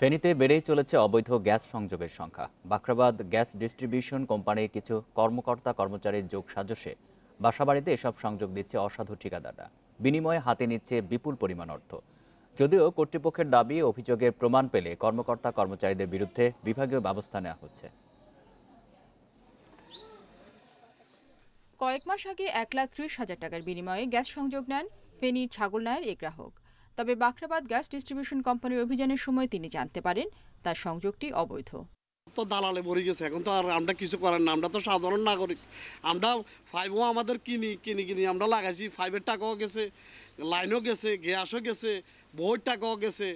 ফেনীতে বেড়েই চলেছে অবৈধ গ্যাস সংযোগের সংখ্যা বাখরাবাদ গ্যাস ডিস্ট্রিবিউশন কোম্পানির কিছু কর্মকর্তা কর্মচারীর যোগ সাজসে বাসাবাড়িতে এসব সংযোগ দিচ্ছে অসাধু ঠিকাদাররা বিনিময়ে হাতে নিচ্ছে বিপুল পরিমাণ অর্থ যদিও কর্তৃপক্ষের দাবি অভিযোগের প্রমাণ পেলে কর্মকর্তা কর্মচারীদের বিরুদ্ধে বিভাগীয় ব্যবস্থা নেওয়া হচ্ছে কয়েক মাস আগে এক লাখ ত্রিশ হাজার টাকার বিনিময়ে গ্যাস সংযোগ নেন ফেনীর ছাগলনায়ের এই গ্রাহক তবে বাখরাবাদ গ্যাস ডিস্ট্রিবিউশন কোম্পানির অভিযানের সময় তিনি জানতে পারেন তার সংযোগটি অবৈধ তো দালালে মরে গেছে এখন তো আর আমরা কিছু করার না আমরা তো সাধারণ নাগরিক আমরা ফাইভও আমাদের কিনি কিনি কিনি আমরা লাগাইছি ফাইভের টাকাও গেছে লাইনও গেছে গ্যাসও গেছে বইয়ের টাকাও গেছে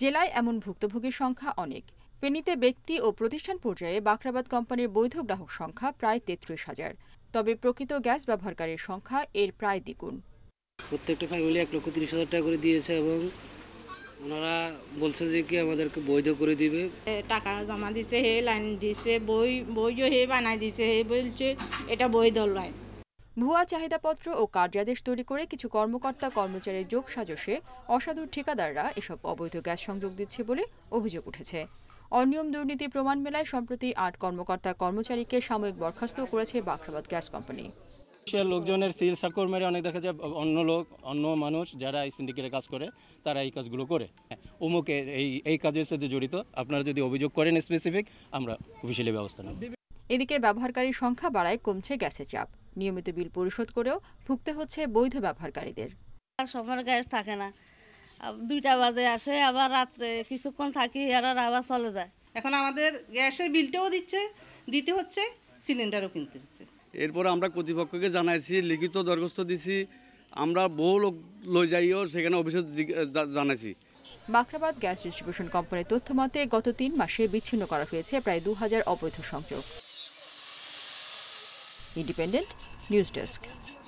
জেলায় এমন ভুক্তভোগীর সংখ্যা অনেক ফেনীতে ব্যক্তি ও প্রতিষ্ঠান পর্যায়ে বাখরাবাদ কোম্পানির বৈধ গ্রাহক সংখ্যা প্রায় তেত্রিশ হাজার তবে প্রকৃত গ্যাস ব্যবহারকারীর সংখ্যা এর প্রায় দ্বিগুণ প্রত্যেকটা ফ্যামিলি এক লক্ষ তিরিশ হাজার টাকা করে দিয়েছে এবং ওনারা বলছে যে কি আমাদেরকে বৈধ করে দিবে টাকা জমা দিছে হে লাইন দিছে বই বইও হে বানাই দিছে হে বলছে এটা বৈধ লাইন ভুয়া চাহিদাপত্র ও কার্যাদেশ তৈরি করে কিছু কর্মকর্তা কর্মচারীর যোগ সাজসে অসাধু ঠিকাদাররা এসব অবৈধ গ্যাস সংযোগ দিচ্ছে বলে অভিযোগ উঠেছে অনিয়ম দুর্নীতি প্রমাণ মেলায় সম্প্রতি আট কর্মকর্তা কর্মচারীকে সাময়িক বরখাস্ত করেছে বাখরাবাদ গ্যাস কোম্পানি সে লোকজনের সিল সাকর মেরে অনেক দেখা যায় অন্য লোক অন্য মানুষ যারা এই সিন্ডিকেটে কাজ করে তারা এই কাজগুলো করে হ্যাঁ, অমুকে এই এই কাজের সাথে জড়িত আপনারা যদি অভিযোগ করেন স্পেসিফিক আমরা অফিসিয়ালি ব্যবস্থা নেব এদিকে ব্যবহারকারীর সংখ্যা বাড়ায় কমছে গ্যাসের চাপ নিয়মিত বিল পরিশোধ করেও ভুগতে হচ্ছে বৈধ ব্যবহারকারীদের আর সবার গ্যাস থাকে না দুইটা বাজে আসে আবার রাত্রে কিছুক্ষণ থাকি আর আবার চলে যায় এখন আমাদের গ্যাসের বিলটাও দিচ্ছে দিতে হচ্ছে সিলিন্ডারও কিনতে হচ্ছে এরপর আমরা কর্তৃপক্ষকে জানাইছি লিখিত দরখাস্ত দিছি আমরা বহু লোক লই যাইও সেখানে অফিসে জানাইছি মাখরাবাদ গ্যাস ডিস্ট্রিবিউশন কোম্পানির তথ্য মতে গত তিন মাসে বিচ্ছিন্ন করা হয়েছে প্রায় দু হাজার অবৈধ সংযোগ ইন্ডিপেন্ডেন্ট নিউজ ডেস্ক